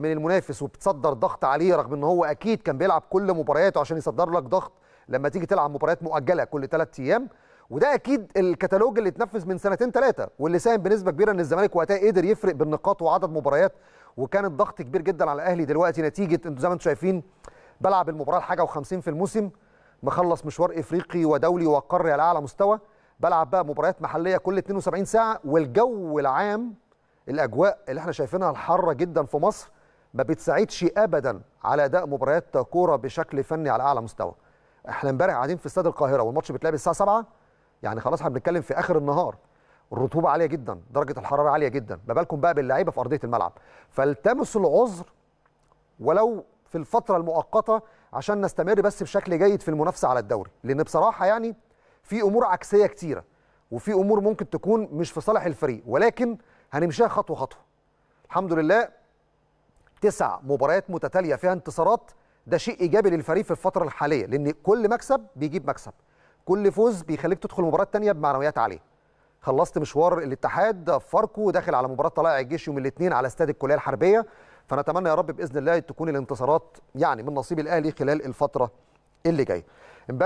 من المنافس وبتصدر ضغط عليه رغم ان هو اكيد كان بيلعب كل مبارياته عشان يصدر لك ضغط لما تيجي تلعب مباريات مؤجله كل ثلاث ايام وده اكيد الكتالوج اللي اتنفذ من سنتين ثلاثه واللي ساهم بنسبه كبيره ان الزمالك وقتها قدر يفرق بالنقاط وعدد مباريات وكان الضغط كبير جدا على الاهلي دلوقتي نتيجه انتوا زي ما انتوا شايفين بلعب المباراه الحاجه و50 في الموسم مخلص مشوار افريقي ودولي وقاري على اعلى مستوى بلعب بقى مباريات محليه كل 72 ساعه والجو العام الاجواء اللي احنا شايفينها الحاره جدا في مصر ما بتساعدش ابدا على اداء مباريات كوره بشكل فني على اعلى مستوى احنا امبارح قاعدين في استاد القاهره والماتش بيتلعب الساعه 7 يعني خلاص احنا بنتكلم في اخر النهار الرطوبه عاليه جدا درجه الحراره عاليه جدا ما بالكم بقى باللعيبه في ارضيه الملعب فالتمسوا العذر ولو في الفتره المؤقته عشان نستمر بس بشكل جيد في المنافسه على الدوري لان بصراحه يعني في امور عكسيه كتيره وفي امور ممكن تكون مش في صالح الفريق ولكن هنمشيها خطوه خطوه الحمد لله تسع مباريات متتاليه فيها انتصارات ده شيء ايجابي للفريق في الفتره الحاليه لان كل مكسب بيجيب مكسب كل فوز بيخليك تدخل مباراه تانية بمعنويات عاليه خلصت مشوار الاتحاد فاركو داخل على مباراه طلائع الجيش يوم الاثنين على استاد الكليه الحربيه فنتمنى يا رب باذن الله تكون الانتصارات يعني من نصيب الاهلي خلال الفتره اللي جايه